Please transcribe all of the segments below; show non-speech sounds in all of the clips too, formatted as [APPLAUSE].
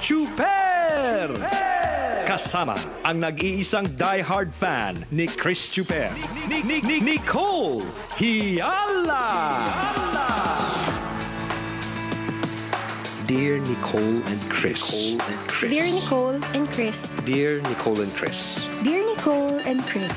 Chuper! Kasama ang nag-iisang die-hard fan ni Chris Chuper. Ni, ni, ni, Nicole Hiala! Dear Nicole and Chris. Nicole and Chris. Dear Nicole and Chris. Dear Nicole and Chris. Dear Nicole and Chris.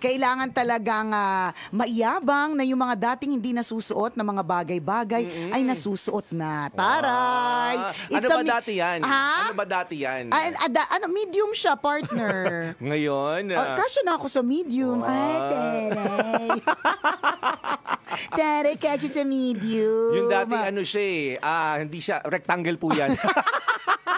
Kailangan talagang uh, maiyabang na yung mga dating hindi nasusuot na mga bagay-bagay mm-hmm. ay nasusuot na. Taray! Wow. It's ano ba dati yan? Ha? Ano ba dati yan? A, a, a, ano, medium siya, partner. [LAUGHS] Ngayon? Uh, kasya na ako sa medium. Wow. Ay, taray. taray, kasya sa medium. Yung dati ano siya eh, ah, hindi siya, rectangle po yan. [LAUGHS]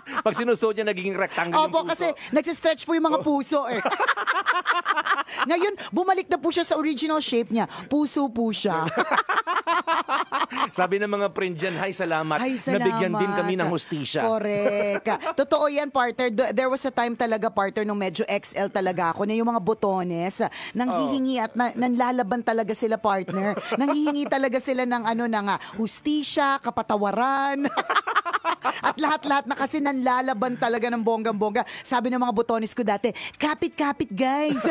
[LAUGHS] Pag sinusuot niya, nagiging rectangle Opo, yung puso. kasi nagsistretch po yung mga oh. puso eh. [LAUGHS] Ngayon, bumalik na po siya sa original shape niya. Puso po siya. [LAUGHS] Sabi ng mga friend dyan, hi, salamat. Hi, salamat. Nabigyan din kami ng hustisya. Correct. Totoo yan, partner. There was a time talaga, partner, nung medyo XL talaga ako, na yung mga botones, nang hihingi oh. at na, nanlalaban talaga sila, partner. Nanghihingi talaga sila ng ano, ng uh, hustisya, kapatawaran. at lahat-lahat na kasi na Minsan lalaban talaga ng bonggang-bongga. Sabi ng mga botonis ko dati, kapit-kapit guys.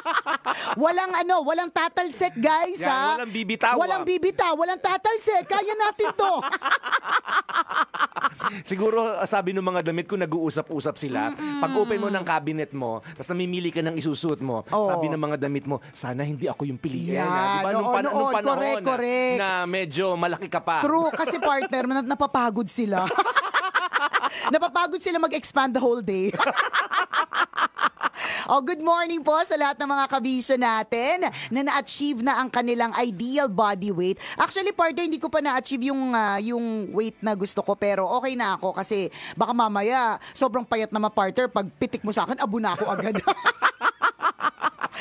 [LAUGHS] walang ano, walang tatalsik guys Yan, ha. Walang bibitaw. Walang bibita, walang tatalsik. Kaya natin to. [LAUGHS] Siguro sabi ng mga damit ko nag-uusap-usap sila. Mm-mm. Pag open mo ng cabinet mo, tapos namimili ka ng isusuot mo. Oo. Sabi ng mga damit mo, sana hindi ako yung piliin. Yan. Yeah. Di ba? Nung, Oo, pan- noon, nung panahon correct, correct. Na, na medyo malaki ka pa. True, kasi [LAUGHS] partner, napapagod sila. Napapagod sila mag-expand the whole day. [LAUGHS] oh, good morning po sa lahat ng mga kabisyo natin na na-achieve na ang kanilang ideal body weight. Actually, partner, hindi ko pa na-achieve yung, uh, yung weight na gusto ko pero okay na ako kasi baka mamaya sobrang payat na ma-partner pag pitik mo sa akin, abo na ako agad. [LAUGHS]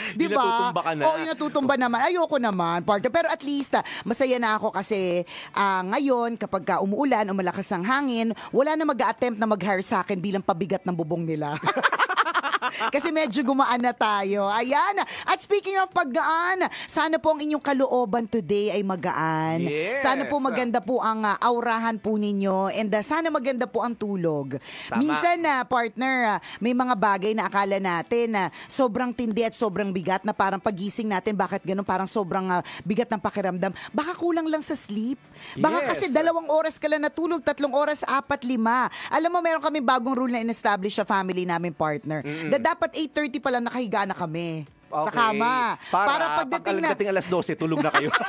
[LAUGHS] Di ba? Natutumba ka naman. Ayoko naman. parte. Pero at least, ah, masaya na ako kasi ah, ngayon, kapag ka umuulan o malakas ang hangin, wala na mag attempt na mag-hire sa akin bilang pabigat ng bubong nila. [LAUGHS] Kasi medyo gumaan na tayo. Ayan. At speaking of paggaan, sana po ang inyong kalooban today ay magaan. Yes. Sana po maganda po ang uh, aurahan po ninyo and uh, sana maganda po ang tulog. Tama. Minsan na uh, partner, uh, may mga bagay na akala natin na uh, sobrang tindi at sobrang bigat na parang pagising natin bakit ganun parang sobrang uh, bigat ng pakiramdam. Baka kulang lang sa sleep. Baka yes. kasi dalawang oras ka lang natulog, tatlong oras, apat, lima. Alam mo meron kami bagong rule na inestablish sa family namin partner. Mm-hmm. Na dapat 8.30 pala nakahiga na kami. Okay. Sa kama. Para, para pagdating, pag, na... alas 12, tulog na kayo. [LAUGHS]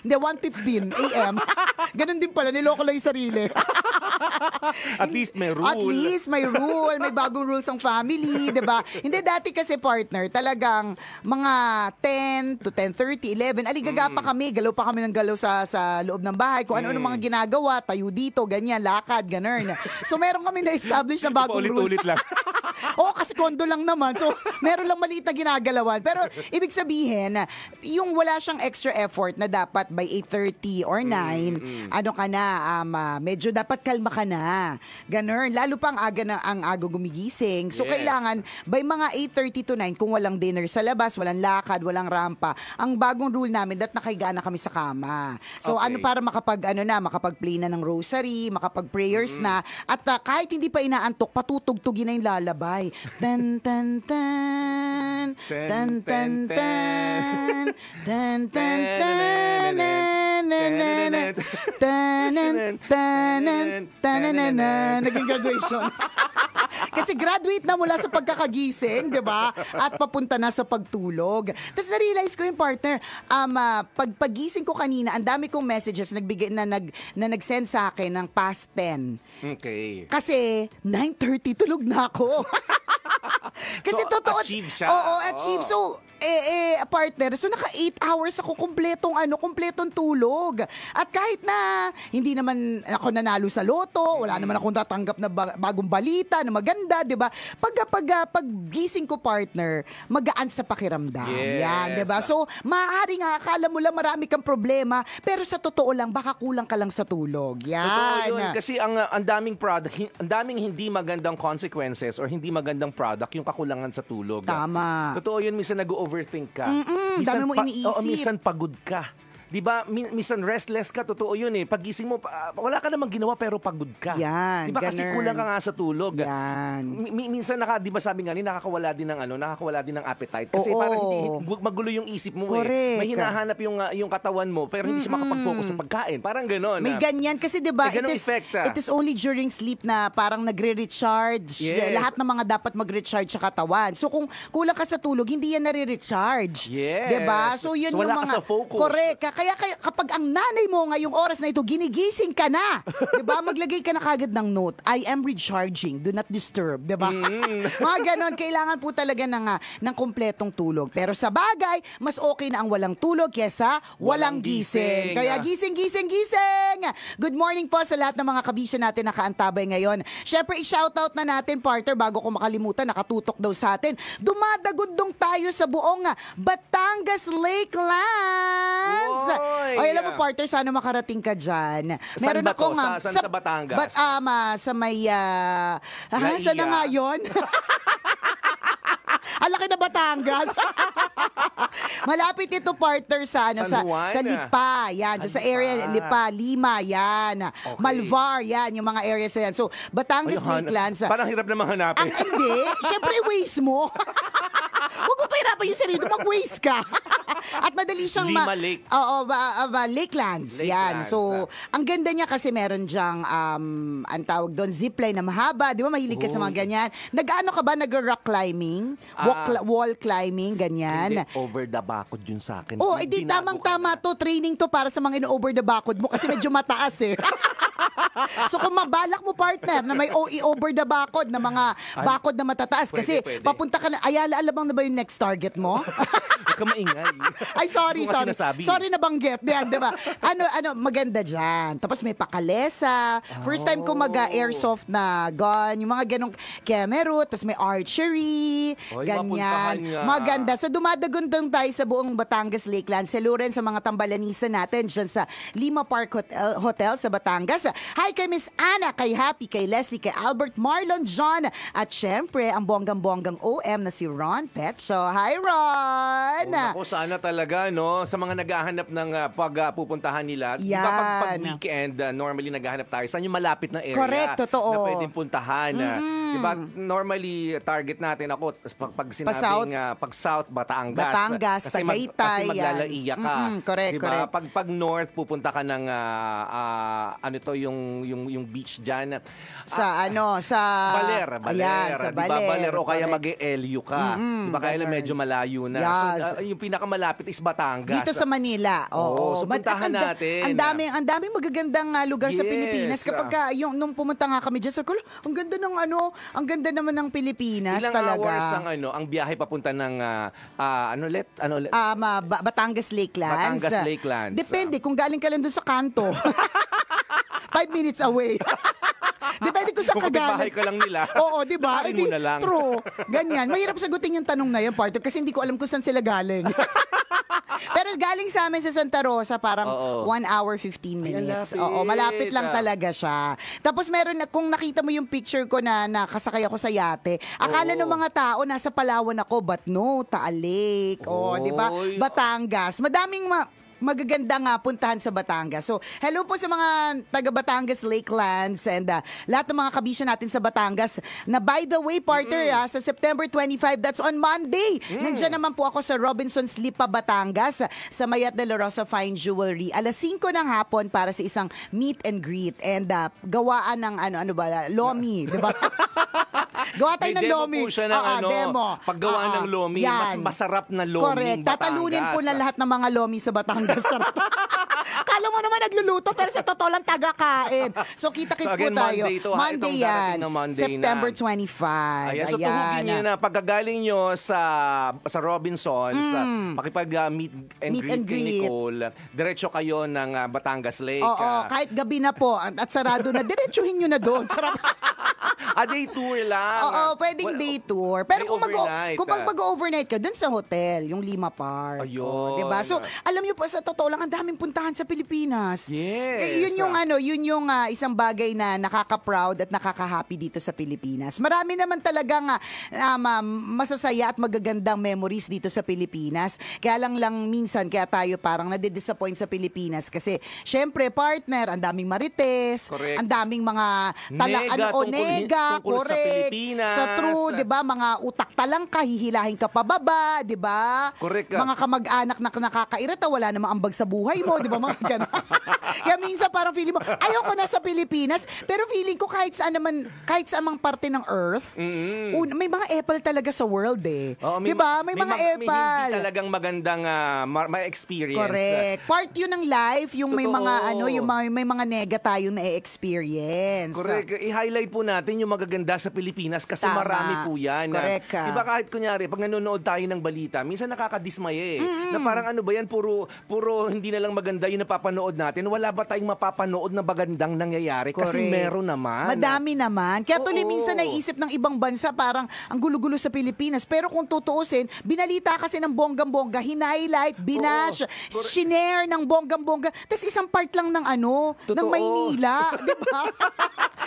Hindi, 1.15 a.m. [LAUGHS] Ganun din pala, niloko lang yung sarili. [LAUGHS] [LAUGHS] At least may rule. At least may rule. May bagong rules ang family, [LAUGHS] di ba? Hindi, dati kasi partner, talagang mga 10 to 10.30, 11, aligaga mm. pa kami, galaw pa kami ng galaw sa, sa loob ng bahay. Kung ano-ano mm. mga ginagawa, tayo dito, ganyan, lakad, ganun. So meron kami na-establish na bagong ulit, rule. Ulit-ulit lang. [LAUGHS] Oo, kasi kondo lang naman. So, meron lang maliit na ginagalawan. Pero, ibig sabihin, yung wala siyang extra effort na dapat by 8.30 or 9, mm, mm. ano ka na, um, ah, medyo dapat kalma kumalma ka na. Ganun. Lalo pang aga na ang aga gumigising. So yes. kailangan by mga 8.30 to 9, kung walang dinner sa labas, walang lakad, walang rampa, ang bagong rule namin, that nakahiga na kami sa kama. So okay. ano para makapag, ano na, makapag-play na ng rosary, makapag-prayers mm. na, at uh, kahit hindi pa inaantok, patutugtugin na yung lalabay. Tan, tan, tan tan tan tan tan tan tan tan tan tan tan naging graduation [LAUGHS] Kasi graduate na mula sa pagkakagising, di ba? At papunta na sa pagtulog. Tapos na-realize ko yung partner, um, uh, pag pagising ko kanina, ang dami kong messages nagbigay, na, nag, na nag-send sa akin ng past 10. Okay. Kasi 9.30 tulog na ako. [LAUGHS] Kasi so, totoo. Achieve siya. Oo, achieve. Oh. So, eh, eh, partner. So, naka 8 hours ako kumpletong ano, kumpletong tulog. At kahit na hindi naman ako nanalo sa loto, wala mm. naman akong tatanggap na bagong balita na maganda, ganda, 'di ba? Pag pag paggising ko partner, magaan sa pakiramdam. Yes. Yan, 'di ba? So, maaari nga akala mo lang marami kang problema, pero sa totoo lang baka kulang ka lang sa tulog. Yan. Totoo 'yun kasi ang uh, ang daming product, ang daming hindi magandang consequences or hindi magandang product yung kakulangan sa tulog. Tama. Totoo 'yun minsan nag-overthink ka. Mm-mm, minsan dami mo iniisip. Pa, oo, minsan pagod ka. 'di ba, min- minsan restless ka, totoo 'yun eh. Pagising mo, pa, wala ka namang ginawa pero pagod ka. Yan, 'Di ba kasi kulang ka nga sa tulog. Yan. Mi- minsan naka, 'di ba sabi nga ni nakakawala din ng ano, nakakawala din ng appetite kasi Oo. parang hindi, magulo yung isip mo eh. Correct. eh. May hinahanap yung uh, yung katawan mo pero hindi siya makapag-focus sa pagkain. Parang ganoon May ah. ganyan kasi 'di ba? it is effect, ah. it is only during sleep na parang nagre-recharge. Yes. Lahat ng mga dapat mag-recharge sa katawan. So kung kulang ka sa tulog, hindi yan nare-recharge. Yes. 'Di ba? So yun So, yung wala ka mga sa focus. Correct. Kaya, kaya kapag ang nanay mo ngayong oras na ito, ginigising ka na. [LAUGHS] 'Di ba? Maglagay ka na kagad ng note. I am recharging. Do not disturb, 'di ba? Mm. [LAUGHS] Mga ganon, kailangan po talaga ng ah, ng kumpletong tulog. Pero sa bagay, mas okay na ang walang tulog kesa walang, walang gising. gising. Kaya gising, gising, gising. Good morning po sa lahat ng mga kabisya natin na kaantabay ngayon. Syempre, i-shoutout na natin, partner, bago ko makalimutan, nakatutok daw sa atin. Dumadagundong tayo sa buong Batangas Lakelands. Wow! sa, ay, alam mo, ah. partner, sana makarating ka dyan. Meron saan ba ako, to? Sa, sa, sa Batangas? But, ama, ah, sa may, uh, ha, saan na nga yun? [LAUGHS] Ang laki na Batangas. [LAUGHS] Malapit ito partner sa ano sa, sa Lipa, yan, San sa area Lipa, Lima, yan. Okay. Malvar, yan, yung mga areas yan. So, Batangas Lakelands. Parang hirap na hanapin. Ang hindi, syempre [LAUGHS] ways mo. Huwag mo pahirapan yung sarili. Mag-waste ka. [LAUGHS] At madali siyang... Lima ma Lake. Oo, ba, ah, ba, Lakelands. Lakelands. Yan. So, ah. ang ganda niya kasi meron diyang, um, ang tawag doon, zipline na mahaba. Di ba, mahilig oh. ka sa mga ganyan. Nag-ano ka ba? Nag-rock climbing? Walk, ah. Wall climbing? Ganyan? Hindi, over the bakod yun sa akin. Oo, oh, edi tamang-tama to. Training to para sa mga ino over the bakod mo kasi medyo mataas eh. [LAUGHS] so kung mabalak mo partner na may OE over the bakod na mga bakod na matataas kasi pwede, papunta ka na Ayala Alabang na ba yung next target mo? Ikaw [LAUGHS] ka maingay. Ay sorry, sorry. Sinasabi. Sorry na banggit. Yan, 'di ba? Ano ano maganda diyan. Tapos may pakalesa. First time ko mag oh. airsoft na gun, yung mga ganong camero, tapos may archery, Oy, oh, ganyan. Maganda. Sa so, dumadagundong tayo sa buong Batangas Lakeland, sa Luren, sa mga tambalanisa natin, dyan sa Lima Park Hotel, Hotel sa Batangas, Hi kay Miss Anna, kay Happy, kay Leslie, kay Albert, Marlon, John, at syempre ang bonggang-bonggang OM na si Ron Petcho. Hi Ron! Oh, naku, sana talaga no, sa mga naghahanap ng uh, pagpupuntahan uh, nila. Yan. Diba pag, pag weekend, uh, normally naghahanap tayo. Saan yung malapit na area Correct, totoo. na pwedeng puntahan? Mm. -hmm. Diba normally target natin ako pag, pag sinabing uh, pag south Bataangas. Batangas, kasi mag, Kasi maglalaiya ka. Mm-hmm, correct, diba? correct. Pag, pag north, pupunta ka ng uh, uh, ano to, yung yung yung beach diyan. Sa ah, ano, sa Baler, Baler, ayan, sa Baler, diba, Baler o kaya mag-ELU ka. Mm-hmm, diba kaya medyo malayo na. Yes. So, uh, ah, yung pinakamalapit is Batangas. Dito sa Manila. Oo, oo. so puntahan But, natin. Ang ah. daming ang daming magagandang uh, lugar yes. sa Pilipinas kapag ka, yung nung pumunta nga kami diyan, sa ko, ang ganda ng ano, ang ganda naman ng Pilipinas Ilang talaga. Ilang hours ang ano, ang biyahe papunta ng uh, uh, ano let, ano let? Um, uh, Batangas Lakelands. Batangas Lakelands. Depende kung galing ka lang doon sa kanto. [LAUGHS] five minutes away. [LAUGHS] Depende kung sa kung bahay ka lang nila. Oo, di ba? Eh, di, lang. True. Ganyan. Mahirap sagutin yung tanong na yan, Parto, kasi hindi ko alam kung saan sila galing. [LAUGHS] Pero galing sa amin sa Santa Rosa, parang 1 hour 15 minutes. Ay, Oo, malapit lang ah. talaga siya. Tapos meron na, kung nakita mo yung picture ko na nakasakay ako sa yate, akala ng mga tao, nasa Palawan ako, but no, Taalik. Oo, di ba? Batangas. Madaming ma magaganda nga puntahan sa Batangas. So, hello po sa mga taga Batangas Lakelands and uh, lahat ng mga kabisya natin sa Batangas na by the way, partner, mm. uh, sa September 25, that's on Monday. Mm. Nandiyan naman po ako sa Robinson's Lipa, Batangas sa Mayat de la Rosa Fine Jewelry. Alas 5 ng hapon para sa isang meet and greet and uh, gawaan ng ano ano ba, lomi, yeah. 'di ba? [LAUGHS] Gawa tayo May ng demo lomi. Po siya ng, uh, ano, demo. Paggawa uh, ng lomi, yan. mas masarap na lomi Correct. Tatalunin Batangas. po na lahat ng mga lomi sa Batangas. Sarap. [LAUGHS] Kala mo naman nagluluto, pero sa totoo lang taga-kain. So, kita-kits so, po tayo. Monday, to, ah, Monday yan. Monday September 25. Ayan, so, Ayan. tuhugin nyo na. Pagkagaling nyo sa sa Robinson, mm. sa ah, pakipag-meet ah, uh, and, meet greet and greet kay Nicole, diretso kayo ng uh, Batangas Lake. Oo, uh, kahit gabi na po at, at sarado na, diretsuhin nyo na doon. A [LAUGHS] day tour lang. Oo, pwedeng well, day tour. Pero kung mag-overnight mag, kung mag ka, dun sa hotel, yung Lima Park. Ayun. Oh, diba? So, alam nyo po, sa sa totoo lang, ang daming puntahan sa Pilipinas. Yes. Eh, yun yung ah. ano, yun yung uh, isang bagay na nakaka-proud at nakaka-happy dito sa Pilipinas. Marami naman talagang uh, um, masasaya at magagandang memories dito sa Pilipinas. Kaya lang lang minsan, kaya tayo parang nadidisappoint sa Pilipinas kasi syempre partner, ang daming marites, correct. ang daming mga tala, nega, ano, o nega, tungkol correct. Sa, Pilipinas. sa true, di ba? Mga utak talang ka, hihilahin ka pababa, di ba? Correct. Mga kamag-anak na nakakairita, wala namang umaambag sa buhay mo, di ba? Mga [LAUGHS] ganun. Kaya minsan parang feeling mo, ayoko na sa Pilipinas, pero feeling ko kahit saan naman, kahit sa amang parte ng earth, mm-hmm. un, may mga apple talaga sa world eh. Oo, di ba? May, may mga ma- apple. May hindi talagang magandang uh, ma- may experience. Correct. Part yun ng life, yung Totoo. may mga ano, yung may, may mga nega tayo na experience Correct. I-highlight po natin yung magaganda sa Pilipinas kasi Tama. marami po yan. Ah. Correct ka. kahit kunyari, pag nanonood tayo ng balita, minsan nakakadismay eh. Mm-hmm. Na parang ano ba yan, puro, puro siguro hindi na lang maganda yung napapanood natin. Wala ba tayong mapapanood na magandang nangyayari? Correct. Kasi meron naman. Madami naman. Kaya tuloy minsan naiisip ng ibang bansa parang ang gulo-gulo sa Pilipinas. Pero kung tutuusin, binalita kasi ng bonggam-bongga, hinighlight, binash, shinare ng bonggam-bongga. Tapos isang part lang ng ano, Totoo. ng Maynila. [LAUGHS] di ba?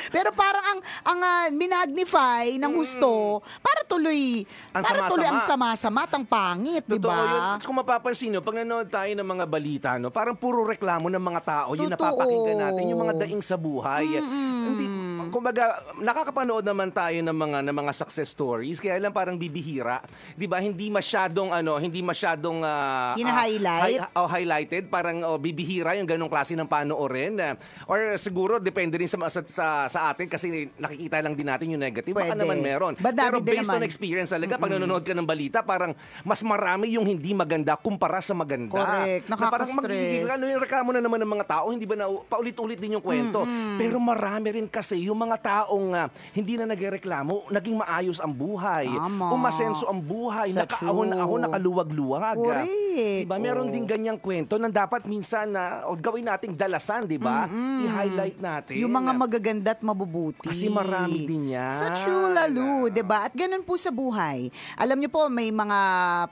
Pero parang ang, ang uh, minagnify ng husto, mm. para tuloy, ang para sama-sama. tuloy ang sama-sama, tang pangit, di Totoo yun. ba? Kung mapapansin nyo, pag nanonood tayo ng mga mga balita, no? Parang puro reklamo ng mga tao. Yung napapakinggan natin, yung mga daing sa buhay. Mm-mm. Hindi, kumbaga, nakakapanood naman tayo ng mga ng mga success stories, kaya lang parang bibihira, 'di ba? Hindi masyadong ano, hindi masyadong uh, hina uh, hi- oh, highlighted, parang oh, bibihira yung ganong klase ng panoorin. Uh, or siguro depende rin sa, sa sa sa atin kasi nakikita lang din natin yung negative. Pwede. Baka naman meron. But Pero based naman. on experience talaga, pag nanonood ka ng balita, parang mas marami yung hindi maganda kumpara sa maganda. Correct. Na parang magiging ano yung reklamo na naman ng mga tao, hindi ba na paulit-ulit din yung kwento. Mm-hmm. Pero marami rin kasi yung mga taong uh, hindi na nagreklamo, naging maayos ang buhay. Tama. Umasenso ang buhay, nakaahon-ahon, nakaluwag-luwag. Correct. Diba? Meron oh. din ganyang kwento na dapat minsan na uh, gawin nating dalasan, di ba? Mm-hmm. I-highlight natin. Yung mga magaganda at mabubuti. Kasi marami din yan. Sa true lalo, yeah. di ba? At ganun po sa buhay. Alam niyo po, may mga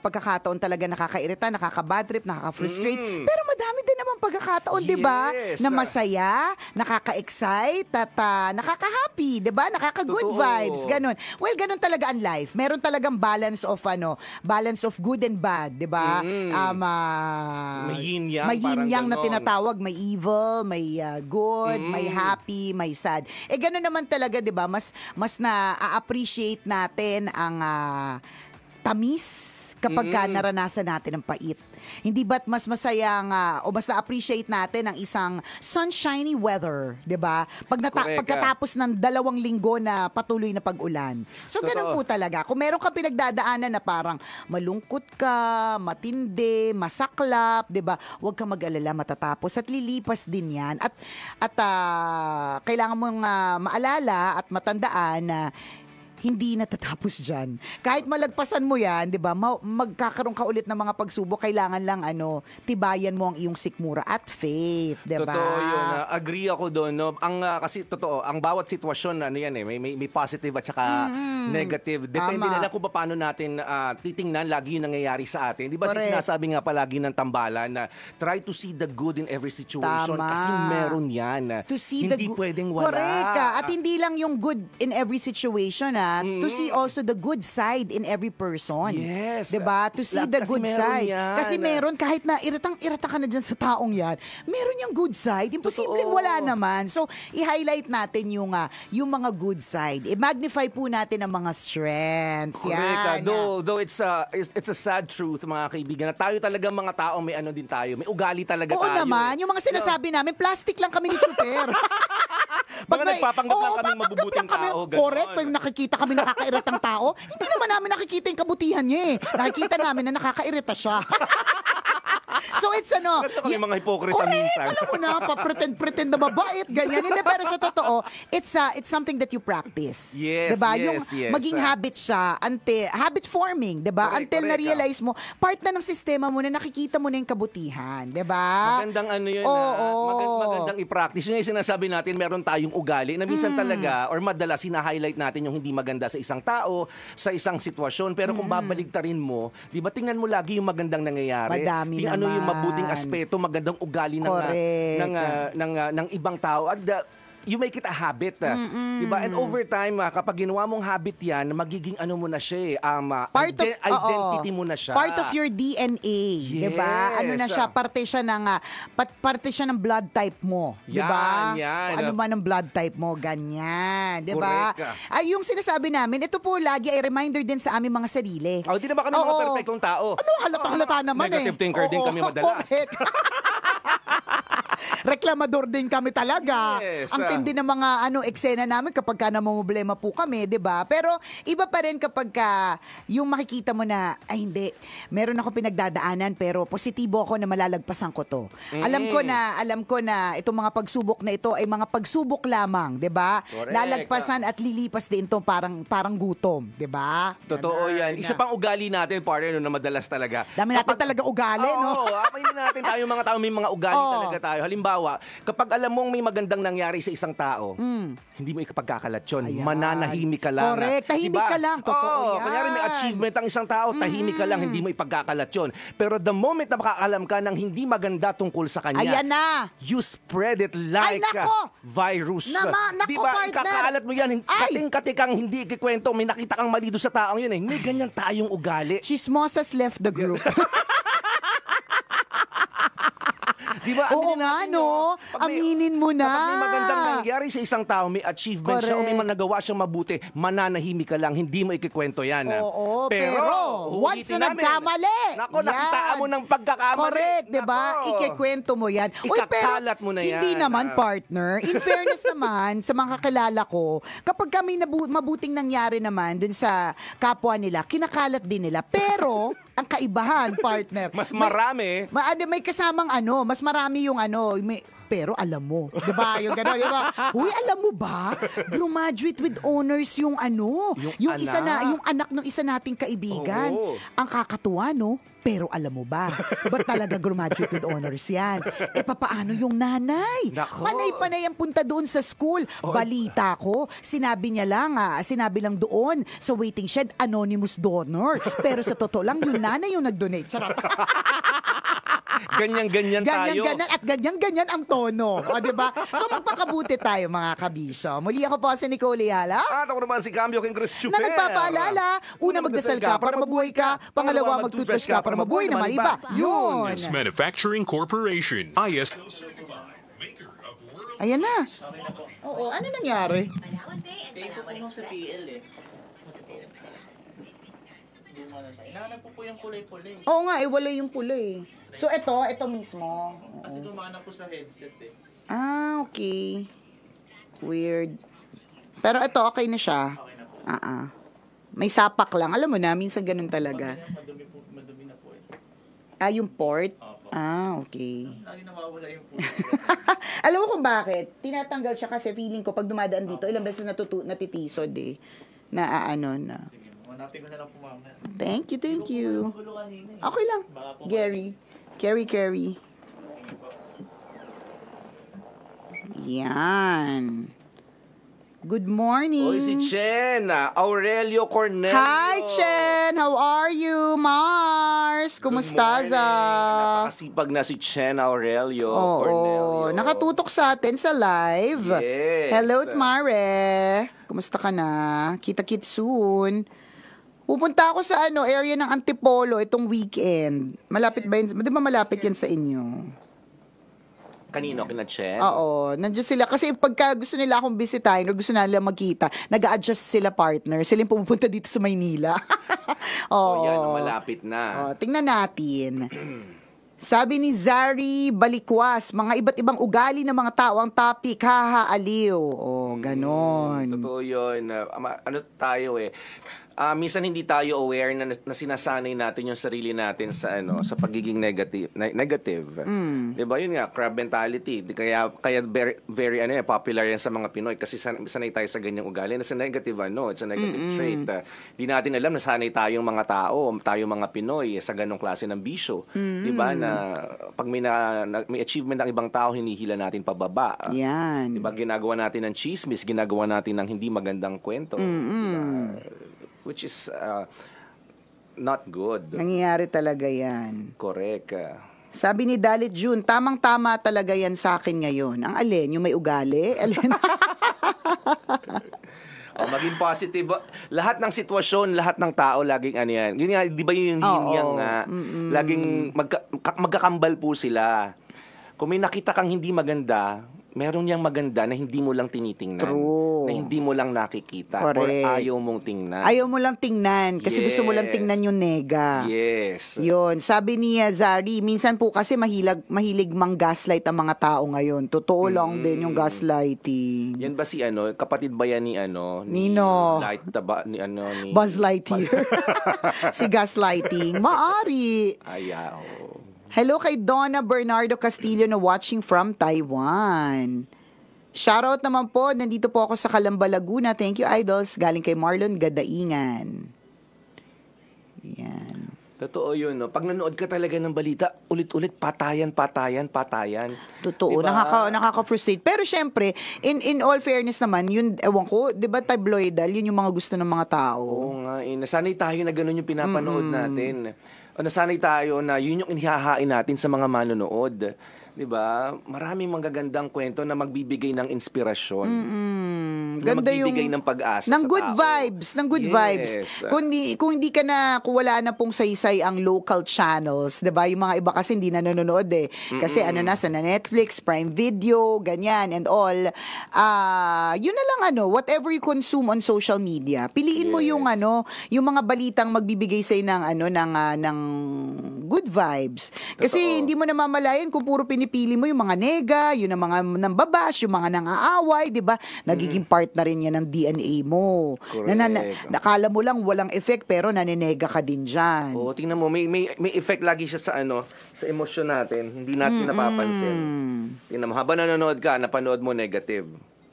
pagkakataon talaga nakakairita, nakaka-bad trip, nakaka-frustrate. mm Pero madami din naman pagkakataon, diba? yes. di ba? Na masaya, nakaka-excite, at uh, nakaka nakaka-happy, 'di ba? Nakaka-good Totoo. vibes, ganun. Well, ganun talaga ang life. Meron talagang balance of ano, balance of good and bad, 'di ba? Mm. Um, uh, may yin yang, may na tinatawag, may evil, may uh, good, mm. may mm-hmm. happy, may sad. Eh ganun naman talaga, 'di ba? Mas mas na-appreciate natin ang uh, tamis kapag mm. naranasan natin ang pait. Hindi ba't mas masaya nga o mas na-appreciate natin ang isang sunshiny weather, 'di ba? Pag nata- ah. pagkatapos ng dalawang linggo na patuloy na pag-ulan. So Totoo. po talaga. Kung meron ka pinagdadaanan na parang malungkot ka, matindi, masaklap, 'di ba? Huwag ka mag-alala matatapos at lilipas din 'yan. At at uh, kailangan mong uh, maalala at matandaan na uh, hindi natatapos dyan. Kahit malagpasan mo yan, di ba, magkakaroon ka ulit ng mga pagsubok, kailangan lang, ano, tibayan mo ang iyong sikmura at faith, di ba? Totoo yun. Ah, agree ako doon. No? Ang, uh, kasi totoo, ang bawat sitwasyon, ano yan eh, may, may, may positive at saka mm-hmm. negative. Depende Ama. na lang kung paano natin uh, titingnan lagi yung nangyayari sa atin. Di ba, sinasabi nga palagi ng tambalan na try to see the good in every situation Tama. kasi meron yan. To see hindi the good. pwedeng wala. Correct. At hindi lang yung good in every situation, ha? nila mm-hmm. to see mm-hmm. also the good side in every person. Yes. 'Di ba? To see the kasi good side. Yan. Kasi meron kahit na iritang irita ka na diyan sa taong 'yan, meron yung good side. Imposible wala naman. So, i-highlight natin yung uh, yung mga good side. I-magnify po natin ang mga strengths. Correct. Ah. Yan. Though, though it's a ah, it's, a sad truth mga kaibigan na tayo talaga mga tao may ano din tayo. May ugali talaga Oo tayo. Oo eh. naman, yung mga sinasabi no. namin plastic lang kami ni Cooper. [LAUGHS] Pag mga may, nagpapanggap oh, lang kami mabubuting lang kami, tao. Correct. May nakikita kami nakakairitang tao, hindi naman namin nakikita yung kabutihan niya eh. Nakikita namin na nakakairita siya. [LAUGHS] so it's ano... yung mga hypocrite minsan. alam mo na, pa-pretend-pretend na mabait, ganyan. Hindi, pero sa totoo, it's uh, it's something that you practice. Yes, diba? yes, Yung yes. maging uh, habit siya, ante, habit forming, diba? Correct, Until ah. na-realize mo, part na ng sistema mo na nakikita mo na yung kabutihan, diba? Magandang ano yun, oh, ah. na, Magand, magandang i-practice. Yun yung sinasabi natin, meron tayong ugali na minsan mm. talaga, or madalas, hina-highlight natin yung hindi maganda sa isang tao, sa isang sitwasyon. Pero kung mm. babaligtarin mo, di ba tingnan mo lagi yung magandang nangyayari. Madami Ting, naman. Ano yung mabuting aspeto, magandang ugali ng, uh, ng, uh, ng, uh, ng ibang tao. At uh, you make it a habit. Mm-mm. Diba? And over time, ah, kapag ginawa mong habit yan, magiging ano mo na siya eh, um, ah, Part of- ide- oo. identity mo na siya. Part of your DNA, 'di ba? Ano na siya, ah. parte siya ng ah, parte siya ng blood type mo, 'di ba? Yan, yan. Ano man ang blood type mo, ganyan, 'di ba? Correct. Ah. Ay, yung sinasabi namin, ito po lagi ay reminder din sa aming mga sarili. Oh, di naman kami mga Oo. perfectong tao. Ano, halata-halata naman eh. Negative thinker din kami madalas. [LAUGHS] [LAUGHS] reklamador din kami talaga. Yes. Ang ah. tindi ng mga ano eksena namin kapag ka namomblema po kami, 'di ba? Pero iba pa rin kapag ka yung makikita mo na ay hindi, meron ako pinagdadaanan pero positibo ako na malalagpasan ko 'to. Mm. Alam ko mm. na alam ko na itong mga pagsubok na ito ay mga pagsubok lamang, 'di ba? Lalagpasan at lilipas din 'to parang parang gutom, 'di ba? Totoo 'yan. Isa pang ugali natin pare no na madalas talaga. Dami natin Kapag, talaga ugali, oh, no? Oo, natin tayo mga tao may mga ugali [LAUGHS] oh. talaga tayo. Halimbawa, kapag alam mong may magandang nangyari sa isang tao, mm. hindi mo ikapagkakalat yun. Ayan. Mananahimik ka lang. Correct. Tahimik diba? ka lang. Totoo oh, yan. Kanyari may achievement ang isang tao, tahimik mm ka lang, hmm. hindi mo ipagkakalat yun. Pero the moment na makakalam ka ng hindi maganda tungkol sa kanya, Ayan na. you spread it like Ay, virus. Nama, diba? nako, diba? partner. Ikakaalat mo yan. Kating-kating kang hindi ikikwento, may nakita kang mali sa taong yun eh. May ganyan tayong ugali. Chismosas left the group. [LAUGHS] Di ba? Oo nga, no? Aminin mo na. Kapag may magandang nangyari sa isang tao, may achievement Correct. siya o may managawa siyang mabuti, mananahimik ka lang, hindi mo ikikwento yan. Ha? Ah. Oo, pero, pero once na nagkamali. Nako, yan. nakitaan mo ng pagkakamali. Correct, di ba? Ikikwento mo yan. Ikakalat mo na yan. Hindi naman, ah. partner. In [LAUGHS] fairness naman, sa mga kakilala ko, kapag kami mabuting nangyari naman dun sa kapwa nila, kinakalat din nila. Pero, ang kaibahan, partner. mas marami. May, ah, may kasamang ano, mas marami yung ano, may, pero alam mo. Diba? Yung gano'n, diba? Uy, alam mo ba? Graduate with honors yung ano, yung, yung anak. isa na, yung anak ng isa nating kaibigan. Oo. Ang kakatuwa, no? Pero alam mo ba, ba't talaga graduate with honors yan? E papaano yung nanay? Nako. Panay-panay ang punta doon sa school. Oh, Balita ko, sinabi niya lang, ah, sinabi lang doon sa waiting shed, anonymous donor. Pero sa totoo lang, yung nanay yung nag-donate. [LAUGHS] ganyan-ganyan tayo. Ganyan-ganyan at ganyan-ganyan ang to no. O, di ba? So, magpakabuti tayo, mga kabisyo. Muli ako po si Nicole Yala. At ako naman si Cambio King Chris Chuper. Na nagpapaalala, una magdasal ka para mabuhay ka, pangalawa magtututbrush ka para mabuhay na maliba. Yun! Yes, Manufacturing Corporation. ISO Ayan na. Oo, ano nangyari? Palawan Day and Palawan Express luma na siya. Inaanap po po yung kulay-kulay. Oo nga, iwala eh, yung pula eh. So, ito, ito mismo. Kasi dumaan po sa headset eh. Ah, okay. Weird. Pero ito, okay na siya. Okay na po. Ah, ah. May sapak lang. Alam mo na, minsan ganun talaga. Madumi, po, madumi na po eh. Ah, yung port? Ah, okay. Lagi nawawala yung port. [LAUGHS] Alam mo kung bakit? Tinatanggal siya kasi feeling ko pag dumadaan dito, ilang beses natutu- natitisod eh. Na ah, ano na. Manapin na lang po mamaya. Thank you, thank you. Eh. Okay lang. Gary. Gary, Gary. Yan. Good morning. Oy, si Chen. Ah, Aurelio Cornelio. Hi, Chen. How are you, Mars? Kumusta, za? Napakasipag na si Chen Aurelio Oo, Cornelio. Nakatutok sa atin sa live. Yes. Hello, Mare. Kumusta ka na? Kita-kit soon. Pupunta ako sa ano, area ng Antipolo itong weekend. Malapit ba yun? Di ba malapit yan sa inyo? Kanino? Kina Oo. Nandiyan sila. Kasi pagka gusto nila akong bisitahin o gusto nila magkita, nag adjust sila partner. Sila yung pupunta dito sa Maynila. [LAUGHS] Oh, Oo. Oh, yan. Malapit na. Oo, tingnan natin. Sabi ni Zari Balikwas, mga iba't ibang ugali ng mga tao ang topic, haha, aliw. O, oh, ganon. Mm, totoo yun. Ah, ano tayo eh uh, minsan hindi tayo aware na, na sinasanay natin yung sarili natin sa ano sa pagiging negative ne- negative. Mm. 'Di ba? Yun nga crab mentality. Kaya kaya very, very ano eh, popular yan sa mga Pinoy kasi san, sanay tayo sa ganyang ugali na sa negative ano, it's a negative Mm-mm. trait. Uh, natin alam na sanay tayong mga tao, tayong mga Pinoy sa ganong klase ng bisyo. 'Di ba? Na pag may, na, na, may achievement ng ibang tao hinihila natin pababa. Yan. 'Di ba? Ginagawa natin ng chismis, ginagawa natin ng hindi magandang kwento. Mm-hmm. Diba? which is uh, not good. Nangyayari talaga yan. Correct. Sabi ni Dalit June, tamang-tama talaga yan sa akin ngayon. Ang alin, yung may ugali? [LAUGHS] Alin? oh, maging positive. Lahat ng sitwasyon, lahat ng tao laging ano yan. Yun nga, di ba yun yung yin nga? Laging magka- magkakambal po sila. Kung may nakita kang hindi maganda, meron yang maganda na hindi mo lang tinitingnan. True. Na hindi mo lang nakikita. Correct. Or ayaw mong tingnan. Ayaw mo lang tingnan. Kasi yes. gusto mo lang tingnan yung nega. Yes. Yun. Sabi ni Zari, minsan po kasi mahilag, mahilig mang gaslight ang mga tao ngayon. Totoo mm. lang din yung gaslighting. Yan ba si ano? Kapatid ba yan ni ano? Ni Nino. Light taba, ni ano? Ni, Buzz Lightyear. [LAUGHS] si gaslighting. Maari. Ayaw. Hello kay Donna Bernardo Castillo na watching from Taiwan. Shoutout naman po, nandito po ako sa Kalamba, Laguna. Thank you, idols. Galing kay Marlon Gadaingan. Yan. Totoo yun, no? Pag nanood ka talaga ng balita, ulit-ulit, patayan, patayan, patayan. Totoo, diba? nakaka, nakaka-frustrate. Pero syempre, in, in all fairness naman, yun, ewan ko, di ba tabloidal, yun yung mga gusto ng mga tao. Oo nga, eh. nasanay tayo na ganun yung pinapanood mm-hmm. natin o nasanay tayo na yun yung inihahain natin sa mga manonood 'di ba? Maraming manggagandang kwento na magbibigay ng inspirasyon. Mm-hmm. Ganda na magbibigay ng pag-asa ng good tao. vibes, ng good yes. vibes. Kung di, kung hindi ka na kung wala na pong saysay ang local channels, 'di ba? Yung mga iba kasi hindi na nanonood eh. Kasi Mm-mm. ano na sa Netflix, Prime Video, ganyan and all. Ah, uh, yun na lang ano, whatever you consume on social media, piliin yes. mo yung ano, yung mga balitang magbibigay sa ng ano ng uh, ng good vibes. Kasi Totoo. hindi mo namamalayan kung puro pin pinipili mo yung mga nega, yung mga nang babas, yung mga nangaaway, di ba? Nagiging mm. part na rin yan ng DNA mo. Na, na, nakala mo lang walang effect pero naninega ka din dyan. Oo, tingnan mo, may, may, may effect lagi siya sa ano, sa emosyon natin. Hindi natin mm-hmm. napapansin. Tingnan mo, habang nanonood ka, napanood mo negative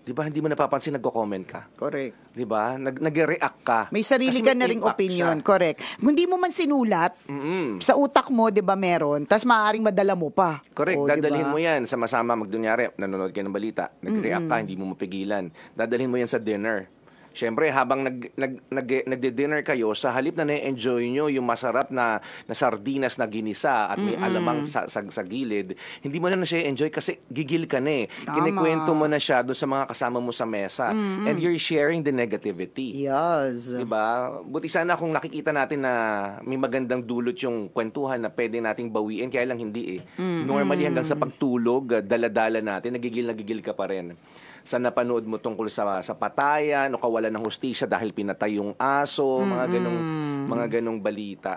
'Di ba? Hindi mo napapansin nagko-comment ka. Correct. 'Di ba? Nag nagre-react ka. May sarili ka na ring opinion, siya. correct. Kung hindi mo man sinulat, mm-hmm. sa utak mo 'di ba meron, tas maaaring madala mo pa. Correct. O, Dadalhin diba? mo 'yan sa masama magdunyari, nanonood ka ng balita, nagre-react mm-hmm. ka, hindi mo mapigilan. Dadalhin mo 'yan sa dinner Siyempre, habang nag, nag, nag, nagde-dinner kayo, sa halip na na-enjoy nyo yung masarap na, na sardinas na ginisa at may mm-hmm. alamang sa, sa, sa gilid, hindi mo na na siya enjoy kasi gigil ka na eh. Tama. Kinikwento mo na siya doon sa mga kasama mo sa mesa. Mm-hmm. And you're sharing the negativity. Yes. Diba? Buti sana kung nakikita natin na may magandang dulot yung kwentuhan na pwede nating bawiin, kaya lang hindi eh. Mm-hmm. Normally hanggang sa pagtulog, daladala natin, nagigil-nagigil ka pa rin sa napanood mo tungkol sa sa patayan o kawalan ng hustisya dahil pinatay yung aso, mm-hmm. mga ganong mga ganong balita.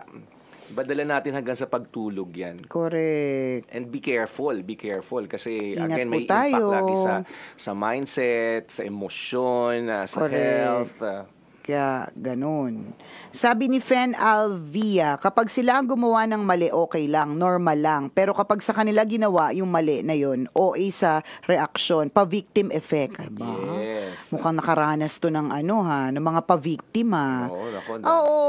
Badala natin hanggang sa pagtulog 'yan. Correct. And be careful, be careful kasi Ingat again may tayo. impact lagi sa sa mindset, sa emosyon, uh, ah, sa Correct. health. Uh, kaya ganun. Sabi ni Fen Alvia, kapag sila ang gumawa ng mali, okay lang, normal lang. Pero kapag sa kanila ginawa yung mali na yun, OA sa reaksyon, pa-victim effect. Ay ba? Yes. Mukhang nakaranas to ng ano ha, ng mga pa-victima. Oo, Oo.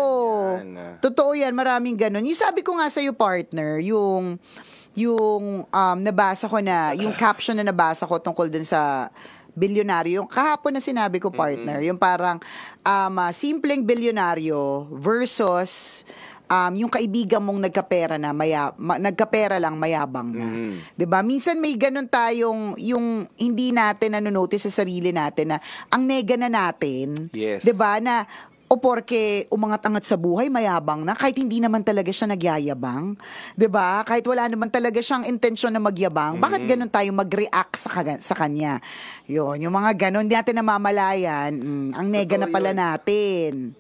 Totoo yan, maraming ganun. Yung sabi ko nga sa'yo, partner, yung yung um, nabasa ko na, yung caption na nabasa ko tungkol dun sa bilyonaryo. Yung kahapon na sinabi ko, partner, mm-hmm. yung parang um, uh, simpleng bilyonaryo versus um, yung kaibigan mong nagkapera na maya, ma, nagkapera lang mayabang na. Mm-hmm. 'Di ba? Minsan may ganun tayong yung hindi natin ano notice sa sarili natin na ang nega na natin. Yes. 'Di ba? Na o porke umangat-angat sa buhay, mayabang na, kahit hindi naman talaga siya nagyayabang, 'di ba? Kahit wala naman talaga siyang intensyon na magyabang, mm-hmm. bakit ganun tayo mag-react sa, sa kanya? 'Yon, yung mga ganun, hindi natin namamalayan. Mm, ang nega na pala natin.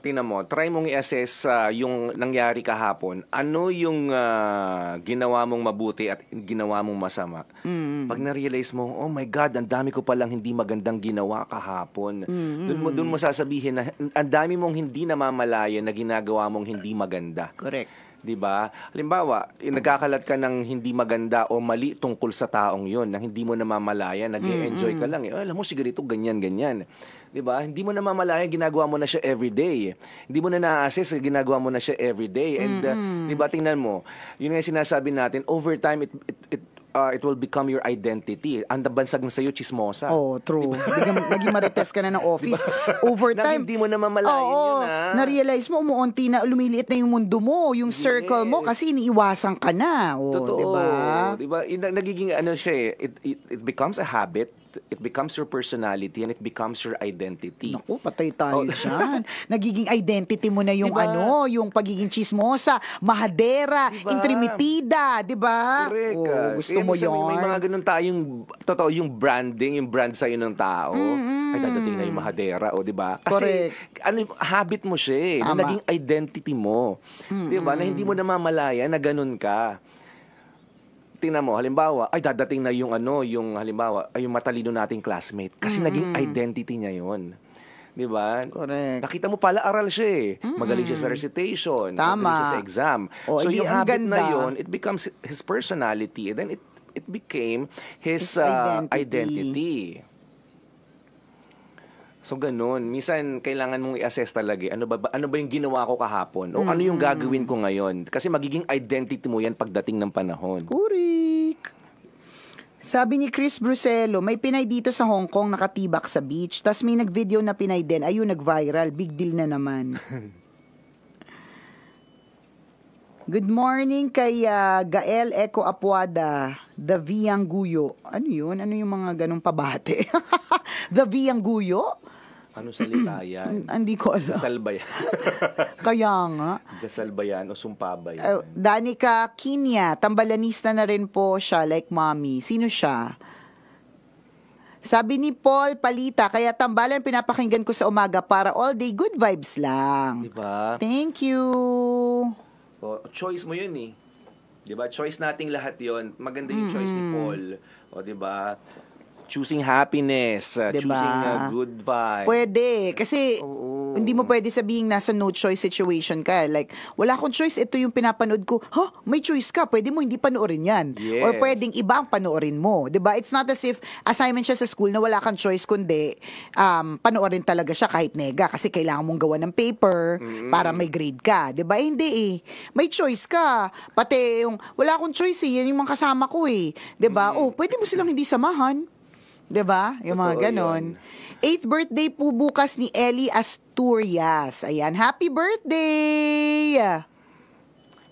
Tina mo, try mong i-assess ah, yung nangyari kahapon. Ano yung ah, ginawa mong mabuti at ginawa mong masama? Mm. Pag na-realize mo, oh my God, ang dami ko palang hindi magandang ginawa kahapon. Mm-hmm. Doon mo, doon mo sas sabihin na ang dami mong hindi namamalayan na ginagawa mong hindi maganda. Correct. 'di ba? Halimbawa, eh, nagkakalat ka ng hindi maganda o mali tungkol sa taong 'yon, nang hindi mo namamalayan, nag-enjoy ka lang. Eh, alam mo siguro ito ganyan ganyan. 'Di ba? Hindi mo namamalayan ginagawa mo na siya every day. Hindi mo na na-assess ginagawa mo na siya every day. And mm-hmm. uh, 'di ba tingnan mo, 'yun nga sinasabi natin, over time it, it, it uh, it will become your identity. Ang bansag na sa'yo, chismosa. Oh, true. Diba? Naging [LAUGHS] marites ka na ng office. Diba? Over Hindi mo na mamalayan oh, oh, yun, ha? Ah. Na-realize mo, umuunti na, lumiliit na yung mundo mo, yung yes. circle mo, kasi iniiwasan ka na. Oh, Totoo. Diba? diba? Nagiging, ano siya eh, it, it, it becomes a habit it becomes your personality and it becomes your identity. Naku, patay tayo oh. dyan. [LAUGHS] Nagiging identity mo na yung diba? ano, yung pagiging chismosa, mahadera, diba? intrimitida, di ba? Correct. Oh, gusto mo yun. May, mga ganun tayong, totoo yung branding, yung brand sa'yo ng tao. Mm-hmm. Ay, dadating na yung mahadera, o oh, di ba? Kasi, Correct. ano, habit mo siya eh, na naging identity mo. Mm-hmm. Di ba? Na hindi mo namamalayan na ganun ka tingnan mo, halimbawa, ay dadating na yung ano, yung halimbawa, ay yung matalino nating classmate. Kasi mm-hmm. naging identity niya yon. 'Di ba? Correct. Nakita mo pala aral siya eh. Mm-hmm. Magaling siya sa recitation, Tama. magaling siya sa exam. O, so yung habit ganda. na yon, it becomes his personality and then it it became his, his uh, identity. identity. So ganun, minsan kailangan mong i-assess talaga eh, ano ba, ano ba yung ginawa ko kahapon o mm. ano yung mm. gagawin ko ngayon kasi magiging identity mo yan pagdating ng panahon. Kurik. Sabi ni Chris Brusello, may Pinay dito sa Hong Kong nakatibak sa beach, tas may nag-video na Pinay din, ayun nag-viral, big deal na naman. [LAUGHS] Good morning kay uh, Gael Eco Apuada, The Vianguyo. Ano yun? Ano yung mga ganong pabate? [LAUGHS] the Vianguyo? Anong salita [CLEARS THROAT] yan? Hindi ko alam. Dasal [LAUGHS] Kaya nga. Dasal ba o sumpa ba yan? Uh, Danica Kinya, tambalanista na rin po siya, like mommy. Sino siya? Sabi ni Paul Palita, kaya tambalan pinapakinggan ko sa umaga para all day good vibes lang. Diba? Thank you. So, choice mo yun eh. Diba? Choice nating lahat yon Maganda yung mm-hmm. choice ni mm-hmm. Paul. O diba? Choosing happiness, uh, diba? choosing a uh, good vibe. Pwede. Kasi Oo. hindi mo pwede sabihin nasa no choice situation ka. Like, wala akong choice. Ito yung pinapanood ko. Ha? Huh, may choice ka. Pwede mo hindi panoorin yan. Yes. Or pwedeng iba ang panoorin mo. ba diba? It's not as if assignment siya sa school na wala kang choice kundi um, panoorin talaga siya kahit nega. Kasi kailangan mong gawa ng paper mm. para may grade ka. ba diba? Eh, hindi eh. May choice ka. Pati yung wala akong choice eh. Yan yung mga kasama ko eh. ba diba? Mm. Oh, pwede mo silang hindi samahan. 'Di ba? Yung mga Totoo ganon. Yun. Eighth birthday po bukas ni Ellie Asturias. Ayan, happy birthday!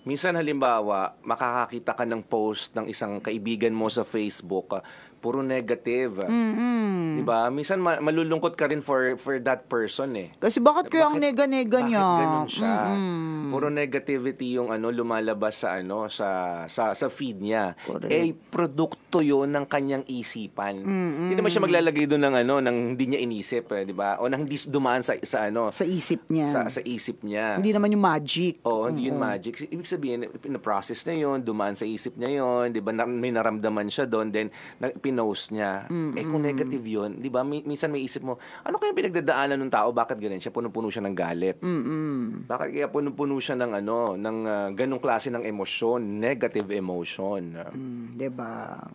Minsan halimbawa, makakakita ka ng post ng isang kaibigan mo sa Facebook puro negative. Mm-hmm. 'Di ba? Minsan ma- malulungkot ka rin for for that person eh. Kasi bakit kaya ang nega-nega niya? Bakit siya? Mm-hmm. Puro negativity yung ano lumalabas sa ano sa sa, sa feed niya. Correct. Eh produkto 'yon ng kanyang isipan. Mm-hmm. Hindi naman siya maglalagay doon ng ano nang hindi niya inisip, eh, 'di ba? O nang hindi dumaan sa sa ano sa isip niya. Sa sa isip niya. Hindi naman yung magic. Oo, hindi mm-hmm. yung magic. Ibig sabihin, in the process na 'yon, dumaan sa isip niya 'yon, 'di ba? May naramdaman siya doon, then na, pinost niya, mm-hmm. eh kung mm. negative yun, di ba, minsan may isip mo, ano kaya pinagdadaanan ng tao, bakit ganun siya, puno-puno siya ng galit? Mm-hmm. Bakit kaya puno-puno siya ng ano, ng uh, ganong klase ng emosyon, negative emotion? Mm, di ba?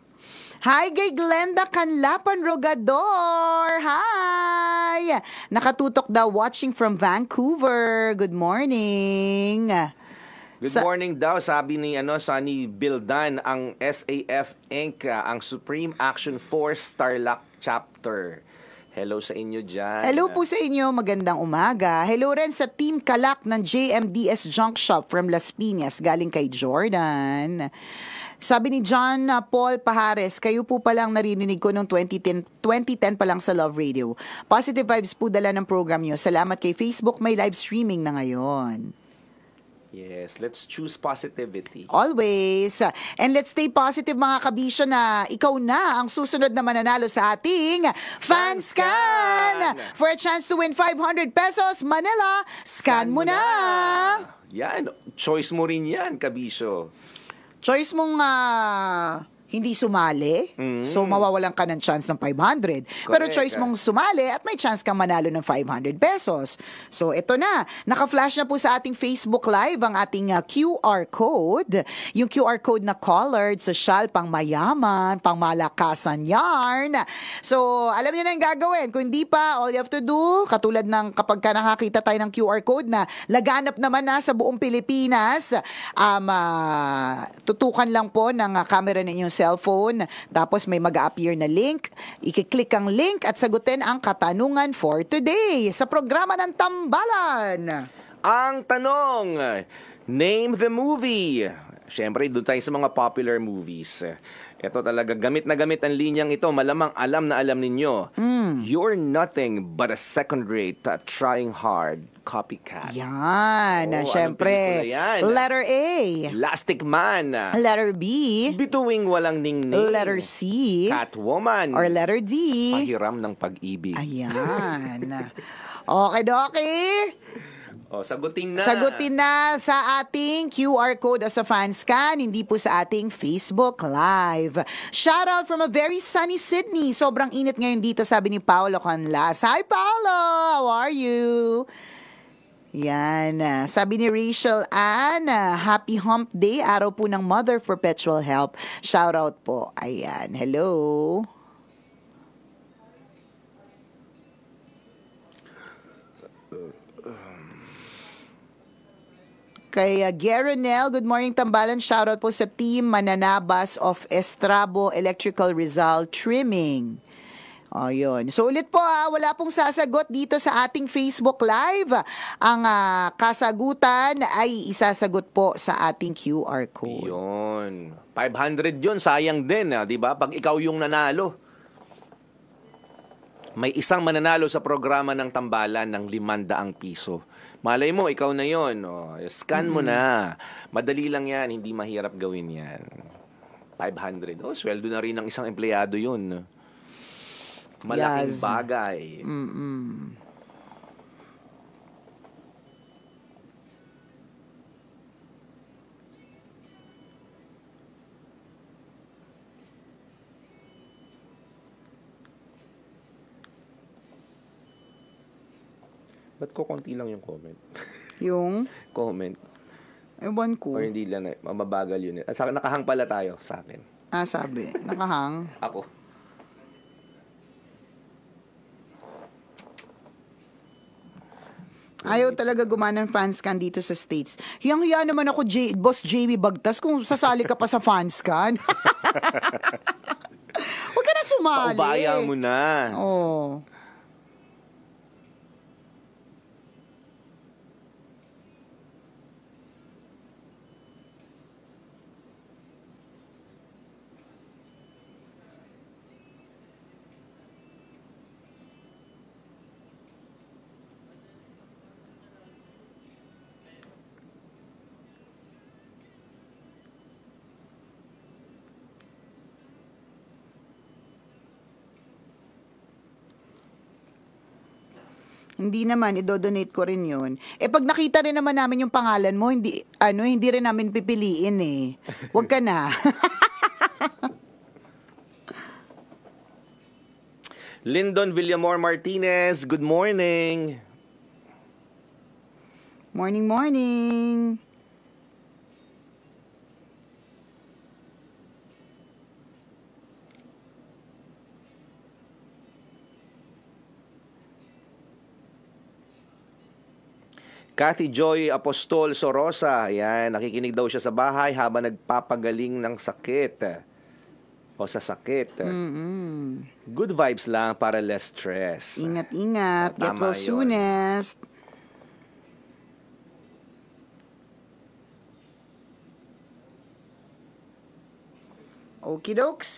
Hi kay Glenda Canlapan Rogador! Hi! Nakatutok daw watching from Vancouver. Good morning! Good morning daw, sabi ni ano, Sunny Bildan, ang SAF Inc., ah, ang Supreme Action Force Starlock Chapter. Hello sa inyo dyan. Hello po sa inyo. Magandang umaga. Hello rin sa Team Kalak ng JMDS Junk Shop from Las Piñas. Galing kay Jordan. Sabi ni John ah, Paul Pahares, kayo po palang narinig ko noong 2010, 2010 pa lang sa Love Radio. Positive vibes po dala ng program nyo. Salamat kay Facebook. May live streaming na ngayon. Yes, let's choose positivity. Always. And let's stay positive mga kabisyo na ikaw na ang susunod na mananalo sa ating FanScan! For a chance to win 500 pesos, Manila, scan, mo na. na! Yan, choice mo rin yan, kabisyo. Choice mong... Uh hindi sumali, mm so mawawalan ka ng chance ng 500. Correct. Pero choice mong sumali at may chance kang manalo ng 500 pesos. So ito na, naka-flash na po sa ating Facebook Live ang ating uh, ah, QR code. Yung QR code na colored, social, pang mayaman, pang malakasan yarn. So alam niyo na ang gagawin. Kung hindi pa, all you have to do, katulad ng kapag ka nakakita tayo ng QR code na laganap naman na sa buong Pilipinas, um, uh, tutukan lang po ng uh, camera ninyong cellphone. Tapos may mag appear na link. I-click ang link at sagutin ang katanungan for today sa programa ng Tambalan. Ang tanong, name the movie. Siyempre, doon tayo sa mga popular movies. Ito talaga, gamit na gamit ang linyang ito. Malamang alam na alam ninyo. Mm. You're nothing but a second-rate, uh, trying hard copycat. Yan. Oh, Siyempre, yan? letter A. Plastic Man. Letter B. Bituwing walang ningning. Letter C. Catwoman. Or letter D. Pahiram ng pag-ibig. Ayan. [LAUGHS] okay, dokie. O, oh, sagutin na. Sagutin na sa ating QR code o fan scan, hindi po sa ating Facebook Live. Shout out from a very sunny Sydney. Sobrang init ngayon dito, sabi ni Paolo Conlas. Hi, Paolo! How are you? Yan. Sabi ni Rachel Ann, Happy Hump Day, araw po ng Mother Perpetual Help. Shout out po. Ayan. Hello. Kay uh, Garenel. good morning Tambalan. Shoutout po sa team Mananabas of Estrabo Electrical Rizal Trimming. Ayun. Oh, so ulit po ha, ah, wala pong sasagot dito sa ating Facebook Live. Ang uh, kasagutan ay isasagot po sa ating QR code. Yun. 500 yun, sayang din, ha, ah, di ba? Pag ikaw yung nanalo may isang mananalo sa programa ng tambalan ng 500 piso. Malay mo, ikaw na yon. O, scan mo na. Madali lang yan. Hindi mahirap gawin yan. 500. O, sweldo na rin ng isang empleyado yun. Malaking yes. bagay. Mm-mm. Ba't ko konti lang yung comment? [LAUGHS] Yung? comment. Ewan ko. Or hindi lang, na, mababagal yun. At ah, sa, nakahang pala tayo sa akin. Ah, sabi. Nakahang? [LAUGHS] Ako. Ayaw talaga gumanan fans kan dito sa States. Hiyang-hiya naman ako, J- Boss JB Bagtas, kung sasali ka pa sa fans kan. [LAUGHS] Huwag ka na sumali. Paubaya mo na. Oo. Oh. Hindi naman, idodonate ko rin yun. Eh pag nakita rin naman namin yung pangalan mo, hindi, ano, hindi rin namin pipiliin eh. Huwag ka na. Lyndon [LAUGHS] Villamor Martinez, good morning. Morning, morning. Kathy Joy Apostol Sorosa, yan, nakikinig daw siya sa bahay habang nagpapagaling ng sakit o sa sakit. Mm-mm. Good vibes lang para less stress. Ingat-ingat. Ah, Get well soonest. Okie dokes.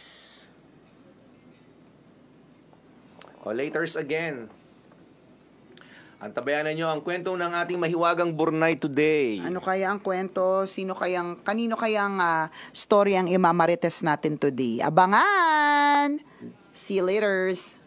O, laters again. Antabayanan nyo ang kwento ng ating mahiwagang Burnay today. Ano kaya ang kwento? Sino kayang, kanino kayang uh, story ang imamarites natin today? Abangan! See you later!